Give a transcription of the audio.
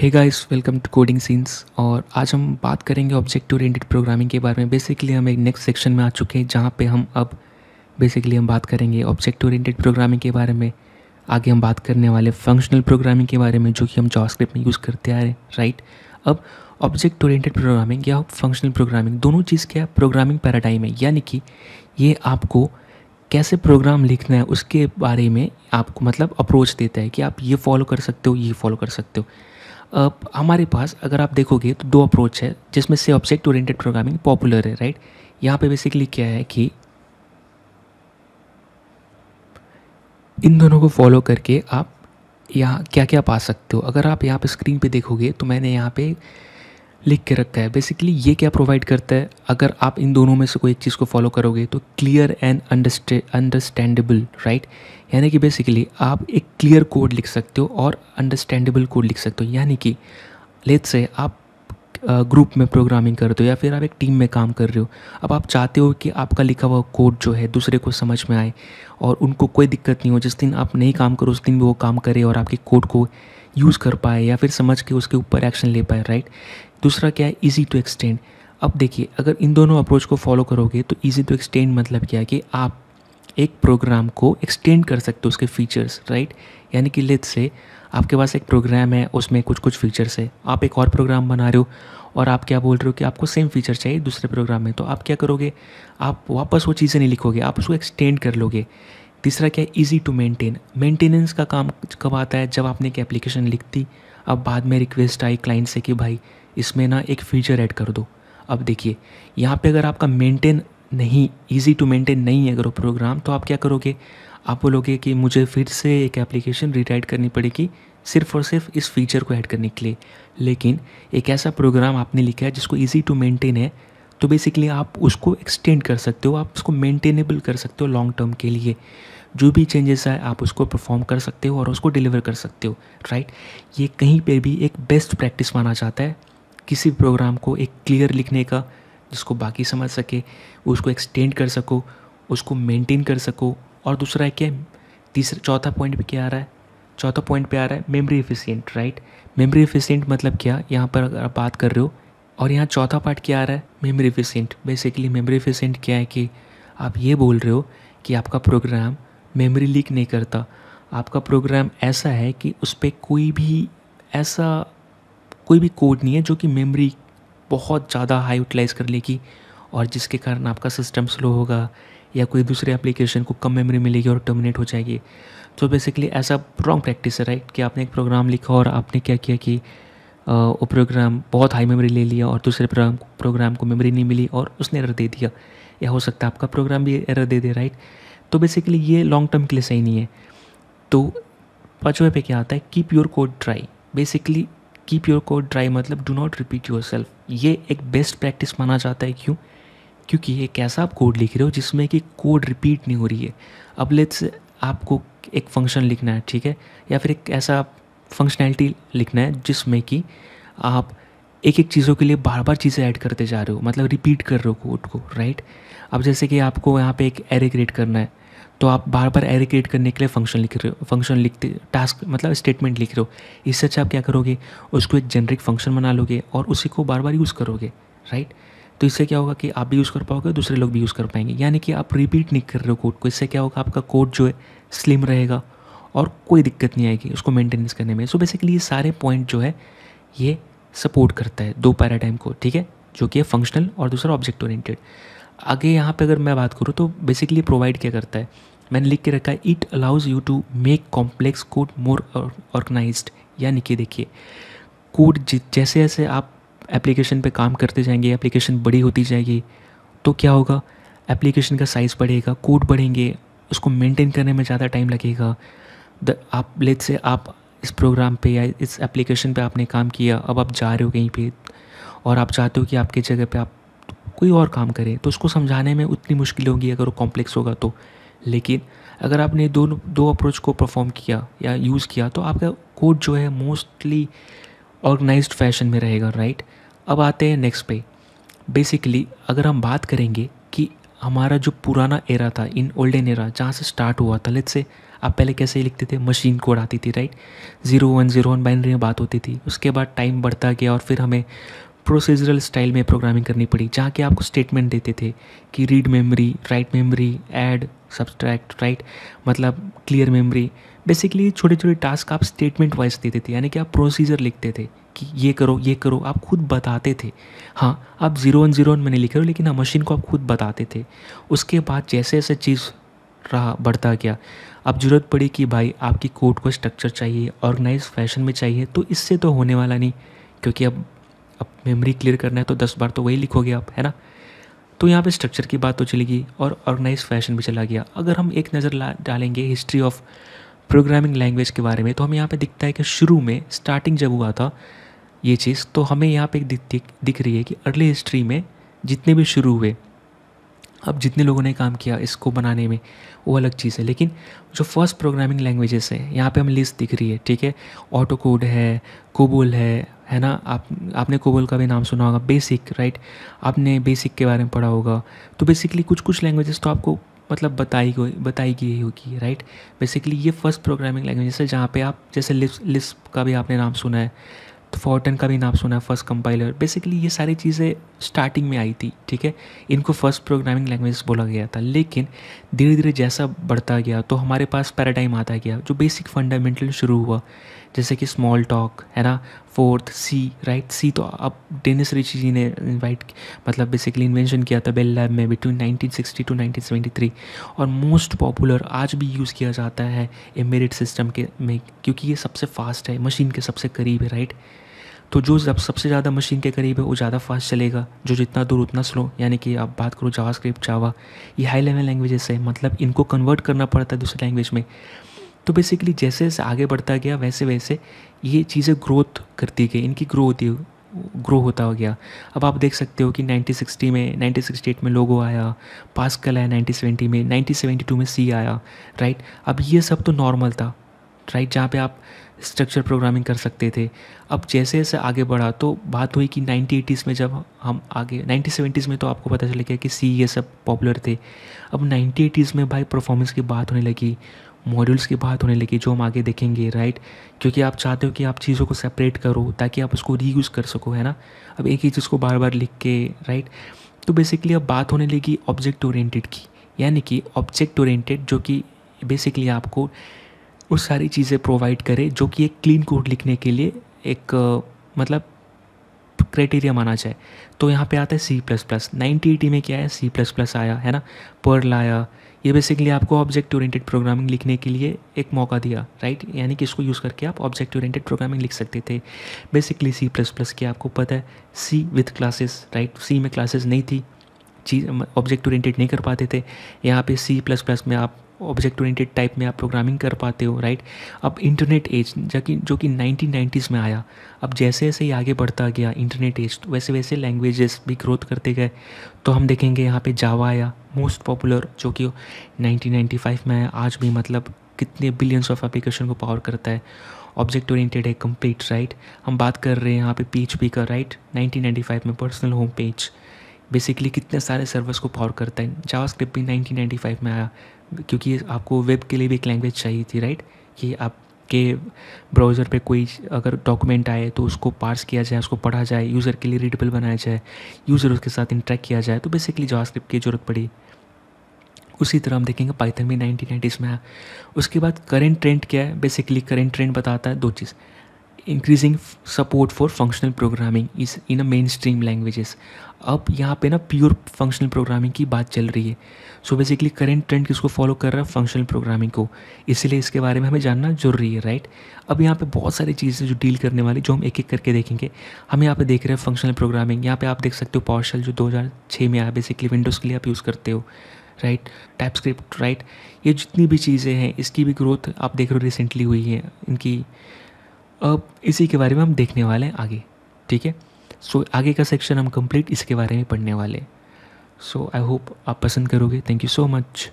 hey guys welcome to coding scenes और आज हम बात करेंगे ऑब्जेक्ट ओरिएंटेड प्रोग्रामिंग के बारे में बेसिकली हम एक नेक्स्ट सेक्शन में आ चुके हैं जहाँ पे हम अब बेसिकली हम बात करेंगे ऑब्जेक्ट ओरिएंटेड प्रोग्रामिंग के बारे में आगे हम बात करने वाले फंक्शनल प्रोग्रामिंग के बारे में जो कि हम जॉस्क्रिप्ट में यूज़ करते आ रहे हैं राइट अब ऑब्जेक्ट ओरिएंटेड प्रोग्रामिंग या फंक्शनल प्रोग्रामिंग दोनों चीज़ क्या प्रोग्रामिंग पैराडाइम है यानी कि ये आपको कैसे प्रोग्राम लिखना है उसके बारे में आपको मतलब अप्रोच देता है कि आप ये फॉलो कर सकते हो ये फॉलो कर सकते हो अब हमारे पास अगर आप देखोगे तो दो अप्रोच है जिसमें से ऑब्जेक्ट ओरिएंटेड प्रोग्रामिंग पॉपुलर है राइट यहाँ पे बेसिकली क्या है कि इन दोनों को फॉलो करके आप यहाँ क्या क्या पा सकते हो अगर आप यहाँ पे स्क्रीन पे देखोगे तो मैंने यहाँ पे लिख के रखा है बेसिकली ये क्या प्रोवाइड करता है अगर आप इन दोनों में से कोई एक चीज़ को फॉलो करोगे तो क्लियर एंड अंडरस्टैंडेबल राइट यानी कि बेसिकली आप एक क्लियर कोड लिख सकते हो और अंडरस्टैंडेबल कोड लिख सकते हो यानी कि लेट से आप ग्रुप में प्रोग्रामिंग करते हो या फिर आप एक टीम में काम कर रहे हो अब आप चाहते हो कि आपका लिखा हुआ कोड जो है दूसरे को समझ में आए और उनको कोई दिक्कत नहीं हो जिस दिन आप नहीं काम करो उस दिन भी वो काम करे और आपके कोड को यूज़ कर पाए या फिर समझ के उसके ऊपर एक्शन ले पाए राइट दूसरा क्या है ईजी टू एक्सटेंड अब देखिए अगर इन दोनों अप्रोच को फॉलो करोगे तो ईजी टू एक्सटेंड मतलब क्या है कि आप एक प्रोग्राम को एक्सटेंड कर सकते हो उसके फीचर्स राइट यानी कि लेट से आपके पास एक प्रोग्राम है उसमें कुछ कुछ फीचर्स है आप एक और प्रोग्राम बना रहे हो और आप क्या बोल रहे हो कि आपको सेम फीचर चाहिए दूसरे प्रोग्राम में तो आप क्या करोगे आप वापस वो चीज़ें नहीं लिखोगे आप उसको एक्सटेंड कर लोगे तीसरा क्या है ईजी टू मेनटेन मेंटेनेंस का काम कब आता है जब आपने एक एप्लीकेशन लिख दी अब बाद में रिक्वेस्ट आई क्लाइंट से कि भाई इसमें ना एक फीचर ऐड कर दो अब देखिए यहाँ पे अगर आपका मेंटेन नहीं इजी टू मेंटेन नहीं है अगर वो प्रोग्राम तो आप क्या करोगे आप बोलोगे कि मुझे फिर से एक एप्लीकेशन रिटाइट करनी पड़ेगी सिर्फ और सिर्फ इस फीचर को ऐड करने के लिए लेकिन एक ऐसा प्रोग्राम आपने लिखा है जिसको ईजी टू मेनटेन है तो बेसिकली आप उसको एक्सटेंड कर सकते हो आप उसको मेंटेनेबल कर सकते हो लॉन्ग टर्म के लिए जो भी चेंजेस आए आप उसको परफॉर्म कर सकते हो और उसको डिलीवर कर सकते हो राइट ये कहीं पे भी एक बेस्ट प्रैक्टिस माना जाता है किसी भी प्रोग्राम को एक क्लियर लिखने का जिसको बाकी समझ सके उसको एक्सटेंड कर सको उसको मेंटेन कर सको और दूसरा है क्या तीसरा चौथा पॉइंट भी क्या आ रहा है चौथा पॉइंट पे आ रहा है memory efficient right memory efficient मतलब क्या यहाँ पर अगर आप बात कर रहे हो और यहाँ चौथा पार्ट क्या आ रहा है memory efficient basically memory efficient क्या है कि आप ये बोल रहे हो कि आपका प्रोग्राम मेमोरी लीक नहीं करता आपका प्रोग्राम ऐसा है कि उस पर कोई भी ऐसा कोई भी कोड नहीं है जो कि मेमोरी बहुत ज़्यादा हाई यूटिलाइज़ कर लेगी और जिसके कारण आपका सिस्टम स्लो होगा या कोई दूसरे एप्लीकेशन को कम मेमोरी मिलेगी और टर्मिनेट हो जाएगी तो बेसिकली ऐसा रॉन्ग प्रैक्टिस है राइट कि आपने एक प्रोग्राम लिखा और आपने क्या किया कि वो प्रोग्राम बहुत हाई मेमोरी ले लिया और दूसरे प्रोग्राम को मेमोरी नहीं मिली और उसने एरर दे दिया या हो सकता है आपका प्रोग्राम भी एरर दे दे राइट तो बेसिकली ये लॉन्ग टर्म के लिए सही नहीं है तो पाँचवें पे क्या आता है keep your code try basically keep your code dry मतलब do not repeat yourself ये एक बेस्ट प्रैक्टिस माना जाता है क्यों क्योंकि एक ऐसा आप कोड लिख रहे हो जिसमें कि कोड रिपीट नहीं हो रही है अब लेट्स आपको एक फंक्शन लिखना है ठीक है या फिर एक ऐसा फंक्शनैलिटी लिखना है जिसमें कि आप एक एक चीज़ों के लिए बार बार चीज़ें ऐड करते जा रहे हो मतलब रिपीट कर रहे हो कोड को राइट अब जैसे कि आपको यहाँ पे एक एरे क्रिएट करना है तो आप बार बार एरिकेट करने के लिए फंक्शन लिख रहे हो फंक्शन लिखते टास्क मतलब स्टेटमेंट लिख रहे हो इससे अच्छा आप क्या करोगे उसको एक जेनरिक फंक्शन बना लोगे और उसी को बार बार यूज़ करोगे राइट तो इससे क्या होगा कि आप भी यूज़ कर पाओगे दूसरे लोग भी यूज़ कर पाएंगे यानी कि आप रिपीट नहीं कर रहे हो कोड को इससे क्या होगा आपका कोड जो है स्लिम रहेगा और कोई दिक्कत नहीं आएगी उसको मेंटेनेंस करने में सो बेसिकली ये सारे पॉइंट जो है ये सपोर्ट करता है दो पैराडाइम को ठीक है जो कि है फंक्शनल और दूसरा ऑब्जेक्ट ओरिएंटेड आगे यहाँ पे अगर मैं बात करूँ तो बेसिकली प्रोवाइड क्या करता है मैंने लिख के रखा है it allows you to make complex code more organise यानी कि देखिए कोड जैसे जैसे आप एप्लीकेशन पे काम करते जाएंगे एप्लीकेशन बड़ी होती जाएगी तो क्या होगा एप्लीकेशन का साइज़ बढ़ेगा कोड बढ़ेंगे उसको मेंटेन करने में ज़्यादा टाइम लगेगा द आप लेट से आप इस प्रोग्राम पे या इस एप्लीकेशन पे आपने काम किया अब आप जा रहे हो कहीं पे और आप चाहते हो कि आपके जगह पे आप कोई और काम करे तो उसको समझाने में उतनी मुश्किल होगी अगर वो कॉम्प्लेक्स होगा तो लेकिन अगर आपने दोनों दो अप्रोच को परफॉर्म किया या यूज़ किया तो आपका कोड जो है मोस्टली ऑर्गेनाइज फैशन में रहेगा राइट अब आते हैं नेक्स्ट पे बेसिकली अगर हम बात करेंगे कि हमारा जो पुराना एरा था इन ओल्डन एरा जहाँ से स्टार्ट हुआ था लेट से आप पहले कैसे लिखते थे मशीन कोड आती थी right zero one zero one binary में बात होती थी उसके बाद टाइम बढ़ता गया और फिर हमें प्रोसीजरल स्टाइल में प्रोग्रामिंग करनी पड़ी जहाँ के आपको स्टेटमेंट देते थे कि read memory write memory add subtract right मतलब क्लियर मेमोरी बेसिकली छोटे छोटे टास्क आप स्टेटमेंट वाइज देते थे यानी कि आप प्रोसीजर लिखते थे कि ये करो ये करो आप खुद बताते थे हाँ आप ज़ीरो वन ज़ीरो वन मैंने लिखे हो लेकिन हाँ मशीन को आप खुद बताते थे उसके बाद जैसे जैसे चीज़ रहा बढ़ता गया अब ज़रूरत पड़ी कि भाई आपकी कोड को स्ट्रक्चर चाहिए ऑर्गेनाइज फैशन में चाहिए तो इससे तो होने वाला नहीं क्योंकि अब अब मेमोरी क्लियर करना है तो दस बार तो वही लिखोगे आप है ना तो यहाँ पे स्ट्रक्चर की बात तो चली गई और ऑर्गेनाइज फैशन भी चला गया अगर हम एक नज़र डालेंगे हिस्ट्री ऑफ प्रोग्रामिंग लैंग्वेज के बारे में तो हमें यहाँ पे दिखता है कि शुरू में स्टार्टिंग जब हुआ था ये चीज़ तो हमें यहाँ पे दिख दिख रही है कि अर्ली हिस्ट्री में जितने भी शुरू हुए अब जितने लोगों ने काम किया इसको बनाने में वो अलग चीज़ है लेकिन जो फर्स्ट प्रोग्रामिंग लैंग्वेजेस हैं यहाँ पे हम लिस्ट दिख रही है ठीक है ऑटो कोड है कोबोल है है ना आप आपने कोबोल का भी नाम सुना होगा बेसिक राइट आपने बेसिक के बारे में पढ़ा होगा तो बेसिकली कुछ कुछ लैंग्वेजेस तो आपको मतलब बताई गई बताई गई होगी राइट बेसिकली ये फर्स्ट प्रोग्रामिंग लैंग्वेजेस है जहाँ पे आप जैसे लिस्ट लिस्ट का भी आपने नाम सुना है तो फोर्टन का भी नाम सुना है फर्स्ट कंपाइलर बेसिकली ये सारी चीज़ें स्टार्टिंग में आई थी ठीक है इनको फर्स्ट प्रोग्रामिंग लैंग्वेज बोला गया था लेकिन धीरे धीरे जैसा बढ़ता गया तो हमारे पास पैराडाइम आता गया जो बेसिक फंडामेंटल शुरू हुआ जैसे कि स्मॉल टॉक है ना फोर्थ सी राइट सी तो अब डेनिस रिची जी ने इन्वाइट मतलब बेसिकली इन्वेंशन किया था बेल लैब में बिटवीन 1960 टू 1973 और मोस्ट पॉपुलर आज भी यूज़ किया जाता है एमेरिट सिस्टम के में क्योंकि ये सबसे फास्ट है मशीन के सबसे करीब है राइट तो जो जब सबसे ज़्यादा मशीन के करीब है वो ज़्यादा फास्ट चलेगा जो जितना दूर उतना स्लो यानी कि आप बात करो जावा स्क्रिप्ट जावा ये हाई लेवल लैंग्वेजेस है मतलब इनको कन्वर्ट करना पड़ता है दूसरे लैंग्वेज में तो बेसिकली जैसे जैसे आगे बढ़ता गया वैसे वैसे ये चीज़ें ग्रोथ करती गई इनकी ग्रो होती ग्रो होता हो गया अब आप देख सकते हो कि 1960 में 1968 में लोगो आया पास्कल आया 1970 में 1972 में सी आया राइट अब ये सब तो नॉर्मल था राइट जहाँ पे आप स्ट्रक्चर प्रोग्रामिंग कर सकते थे अब जैसे जैसे आगे बढ़ा तो बात हुई कि नाइन्टी एटीज़ में जब हम आगे नाइन्टी सेवेंटीज़ में तो आपको पता चल गया कि सी ये सब पॉपुलर थे अब नाइन्टी एटीज़ में भाई परफॉर्मेंस की बात होने लगी मॉड्यूल्स की बात होने लगी जो हम आगे देखेंगे राइट क्योंकि आप चाहते हो कि आप चीज़ों को सेपरेट करो ताकि आप उसको रीयूज़ कर सको है ना अब एक ही चीज़ को बार बार लिख के राइट तो बेसिकली अब बात होने लगी ऑब्जेक्ट ओरिएंटेड की यानी कि ऑब्जेक्ट ओरिएंटेड जो कि बेसिकली आपको उस सारी चीज़ें प्रोवाइड करे जो कि एक क्लीन कोड लिखने के लिए एक मतलब क्राइटेरिया माना जाए तो यहाँ पे आता है C plus plus ninety eighty में क्या है सी प्लस प्लस आया है ना पर्ल आया ये बेसिकली आपको ऑब्जेक्ट ओरिएंटेड प्रोग्रामिंग लिखने के लिए एक मौका दिया राइट यानी कि इसको यूज़ करके आप ऑब्जेक्ट ओरिएंटेड प्रोग्रामिंग लिख सकते थे बेसिकली सी प्लस प्लस की आपको पता है C with classes right C में क्लासेस नहीं थी चीज़ ऑब्जेक्ट ओरिएंटेड नहीं कर पाते थे यहाँ पे सी प्लस प्लस में आप ऑब्जेक्ट ओरिएंटेड टाइप में आप प्रोग्रामिंग कर पाते हो राइट अब इंटरनेट एज जबकि जो कि नाइनटीन नाइन्टीज़ में आया अब जैसे जैसे ही आगे बढ़ता गया इंटरनेट एज तो वैसे वैसे लैंग्वेजेस भी ग्रोथ करते गए तो हम देखेंगे यहाँ पे जावा आया मोस्ट पॉपुलर जो कि 1995 में आया आज भी मतलब कितने बिलियंस ऑफ एप्लीकेशन को पावर करता है ऑब्जेक्ट ओरिएंटेड है कंप्लीट राइट हम बात कर रहे हैं यहाँ पे पी का राइट नाइनटीन में पर्सनल होम पेज बेसिकली कितने सारे सर्वर्स को पावर करता है जावा स्क्रिप्ट भी नाइनटीन में आया क्योंकि आपको वेब के लिए भी एक लैंग्वेज चाहिए थी राइट कि आपके ब्राउज़र पे कोई अगर डॉक्यूमेंट आए तो उसको पार्स किया जाए उसको पढ़ा जाए यूज़र के लिए रीडेबल बनाया जाए यूज़र उसके साथ इंटरेक्ट किया जाए तो बेसिकली जावास्क्रिप्ट की ज़रूरत पड़ी उसी तरह हम देखेंगे पाइथन भी नाइनटीन में आया उसके बाद करेंट ट्रेंड क्या है बेसिकली करेंट ट्रेंड बताता है दो चीज़ increasing support for functional programming is in a mainstream languages अब यहाँ पे ना प्योर फंक्शनल प्रोग्रामिंग की बात चल रही है सो बेसिकली करेंट ट्रेंड किसको फॉलो कर रहा है फंक्शनल प्रोग्रामिंग को इसीलिए इसके बारे में हमें जानना जरूरी है राइट अब यहाँ पे बहुत सारी चीज़ें जो डील करने वाली जो हम एक एक करके देखेंगे हम यहाँ पे देख रहे हैं फंक्शनल प्रोग्रामिंग यहाँ पे आप देख सकते हो पॉर्शल जो छः में आया बेसिकली विंडोज़ के लिए आप यूज़ करते हो राइट टाइप स्क्रिप्ट राइट ये जितनी भी चीज़ें हैं इसकी भी ग्रोथ आप देख रहे हो रिसेंटली हुई है इनकी अब इसी के बारे में हम देखने वाले हैं आगे ठीक है सो आगे का सेक्शन हम कंप्लीट इसके बारे में पढ़ने वाले हैं सो आई होप आप पसंद करोगे थैंक यू सो मच